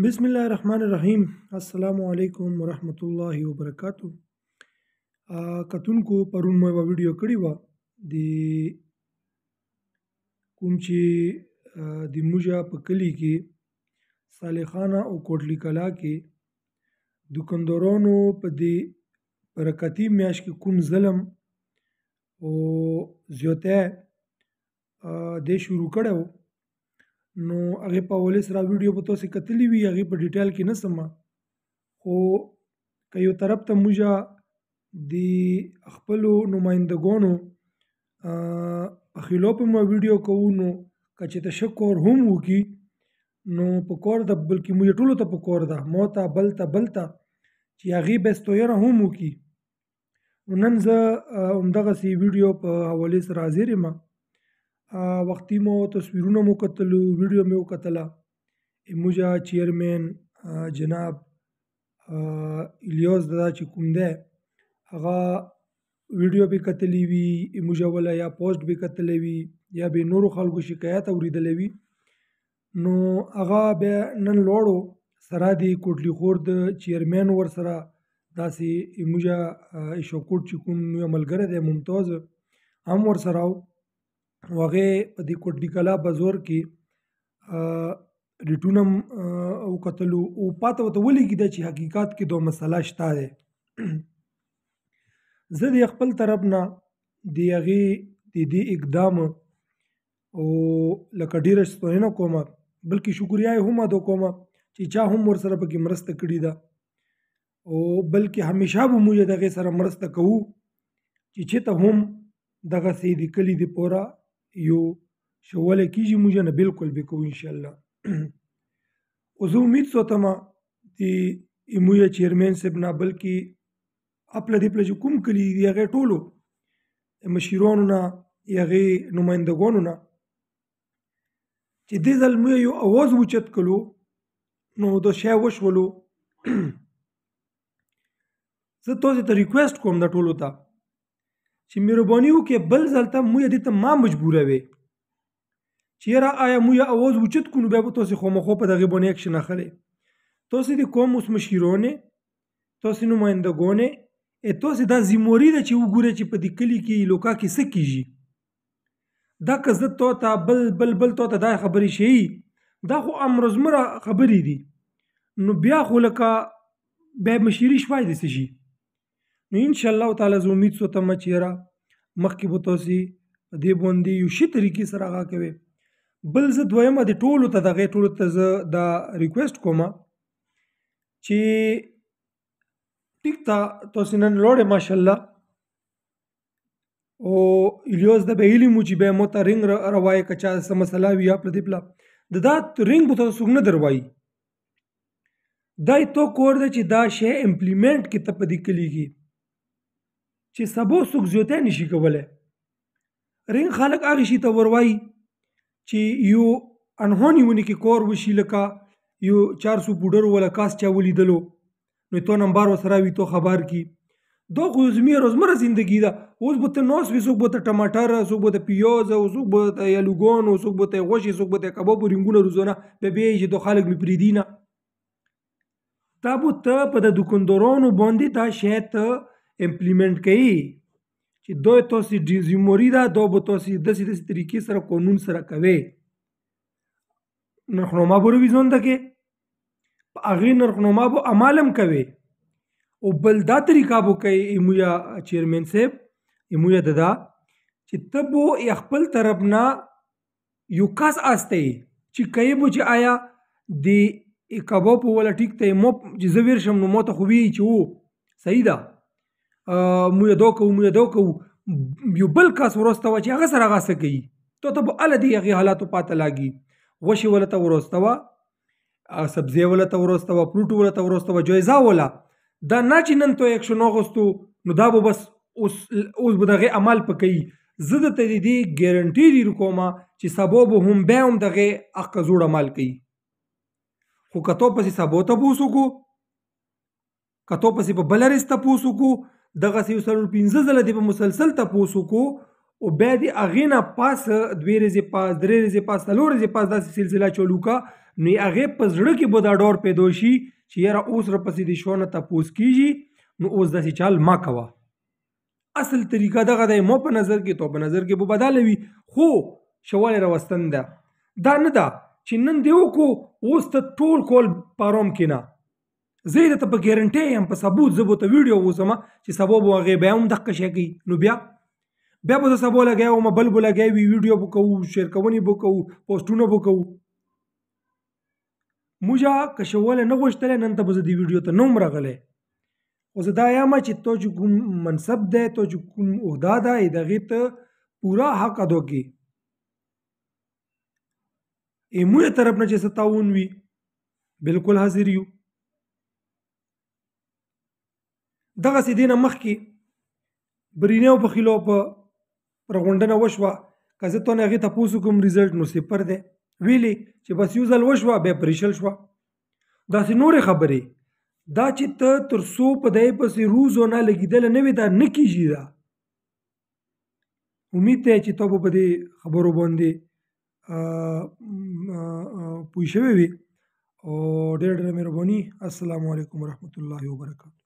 بسم الله الرحمن الرحیم السلام علیکم ورحمت الله وبرکاتو کتونکو پرون مې ویډیو کړی و د کوم چې د موجا په کلی کې صالحانه او کوټلی کلا کې دکاندارانو په دې برکتی میاش کې کوم ظلم او زیاته د شروع کړو نو هغه په اول سره ویډیو په تاسو کتلی وی هغه په ډیټیل کې نه سم خو کایو طرف ته موجا دی خپل نمائندګونو اخیلو په ما ویډیو کوو نو کچې تشکر هم وکي نو په کور د بلکې موږ ټولو ته په کور ده موتا بلتا بلتا چې هغه بستویر هم وکي نن زه همدغه سی ویډیو په حواله سره حاضر یم وختي مو تصویرونه مو کتلو ویډیو مې وکتله زموږه چیرمین جناب الیاس دادا چې کوم دی هغه ویډیو به کتلې وي زموږه ولا یا پوسټ به کتلې وي یا به نورو خلکو شکایت اوریدلې وي نو هغه به نن لوړو سره دی کوټلی خور د چیرمین ور سره داسې زموږه ایشو کوټ چې کوم یو ملګری دی ممتاز هم ور سره نو هغه په دې کوټ دی کلا بازار کې ریټونم او قتل او پاته وته ولګی د چې حقیقت کې دوه مسله شته ده زه د خپل طرف نه د هغه د دې اقدام او لکه ډیر ستونه کوم بلکې شکریا هم د کوم چې چا هم ور سره پکې مرسته کړی دا او بلکې همیشه به موږ دغه سره مرسته کوو چې چې ته هم دغه سې د کلی دی پورا یو شواله کیږي موږ نه بالکل به کو ان شاء الله اوس امید سوتما دی ایمویا چیرمن سب نه بلکې خپل دې پلج کوم کلی دی هغه ټولو مشیرونو نه هغه نمائندګونو نه چې دې ظلم یو आवाज وچت کلو نو د شای وشولو زه تاسو ته ریکوست کوم د ټولو ته چې مهرباني وکې بل ځل ته موږ دې ته ما مجبوروي چې را آیا موږ اواز وچت کونو بیا به تاسو خامخا په دغه باندې اکشن اخلي تاسو د قوم اوس مشیرونه تاسو نمائندګونه تاسو دا زموري ده چې وګوره چې په دې کلی کې لوکا کې څه کیږي دا که زه تو ته بل بل بل تو ته دا خبرې شي دا خو امرزمره خبرې دي نو بیا خو لکه بیا مشیري شوای دې شي نو ان شاء الله تعالی زه امید سوته م چیرې مخکې به تاسو دې باندې یو شی طریقې سره هغه کوي بل زه دویم د ټولو ته دغه ټولو ته زه دا ریکوست کوم چې ټیک تا تاسو نن لوړې ماشاءالله او الیوز د بیلی مو چې به مو ته رنګ روای کچا سم مسله وی خپل دی پلا د دا رنګ بوته څنګه دروای دای تو کور د چې دا شی امپلیمنٹ کې ته پدې کلیږي چې سبو څوک زیاته نشي کوله رنګ خلک هغه شي ته وروي چې یو انهونی ونی کې کور وشي لکه یو 400 پودر ولا کاس چا ولیدلو نو تو نمبر وسره وی تو خبر کی دو خو زمي روزمره زندگی دا اوس بوته نوس وسو بوته ټماټر وسو بوته پیاز وسو بوته یلوګون وسو بوته غوشي وسو بوته کباب رنگونه روزونه به به چې دو خلک می پریدینه تا بوته په د دکاندارانو باندې دا شیت امپلیمنٹ کوي چې دوی تاسو ډیزیموري دا دوی به تاسو د دې د طریقې سره قانون سره کوي نرخنما بورو ویزون دکې په هغه نرخنما بو عملم کوي او بل دا طریقہ بو کوي ایمویا چیرمن صاحب ایمویا ددا چې تبو خپل طرف نه یو کس استه چې کوي بو چې آیا د کبو په ولا ټیک ته مو چې زویر شم نو مو ته خو وی چې وو صحیح ده مو یدو کو مو یدو کو یو بل کس ورسته و چې هغه سره غاسه کوي ته ته په ال دی هغه حالات پاته لاګي وشي ولته ورسته و سبزی ولته ورسته و فروټ ولته ورسته و جویزا ولا دا نه چې نن ته 109 غوستو نو دا به بس اوس اوس به دغه عمل پکې زه د تدیدي ګارانټي دی کومه چې سبب هم به هم دغه اق زوړ عمل کوي خو کتو پسې سبب ته پوسو کو کتو پسې په بلرسته پوسو کو دغه 315 ځله دی په مسلسل تاسو کو او بیا دی اغه نه پاس دوی ورځې پاس درې ورځې پاس څلور ورځې پاس داسې سلسله چلو کا نو هغه په زړه کې به دا ډور پیدا شي چې یاره اوس را پسې دی شونه تاسو کیږي نو اوس داسې چال ما کوا اصل طریقه دغه د مو په نظر کې تو په نظر کې به بدلوي خو شواله راوستنده دا نه ده چې نن دی وکړو اوس ته ټول کول پاروم کینه زه یې ته په ګارانټي یم په ثبوت زه به ته ویډیو وسم چې سبا به هغې بیا هم دغه شی کوي نو بیا بیا به زه سبا لګیا وم بل به لګیا وي ویډیو به کوو شیرکونې به کوو پوسټونه به کوو موږه که شواله نه غوښتلی نن ته به زه دې ویډیو ته نه هم راغلی اوس دا یامه چې تو چې کوم منصب دی تو چې کوم عہده ده د هغې ته پوره حق ادا کړي ایموی طرف نه چې ستاون وي بالکل حاضر یو دغه سې دینه مخ کې برینیو په خلو په رغونډنه وشوه که زه تونه هغې ته پوسو کوم ریزلټ نو صفر دی ویلي چې بس یو ځل وشوه بیا پریشل شوه داسې نورې خبرې دا چې ته تر څو په دای پسې روزو نه لګېدله نه وي دا نه کیږي دا امید دی چې ته به په دې خبرو باندې پوه شوی وي او ډېر ډېر مهرباني السلام علیکم ورحمت الله وبرکاته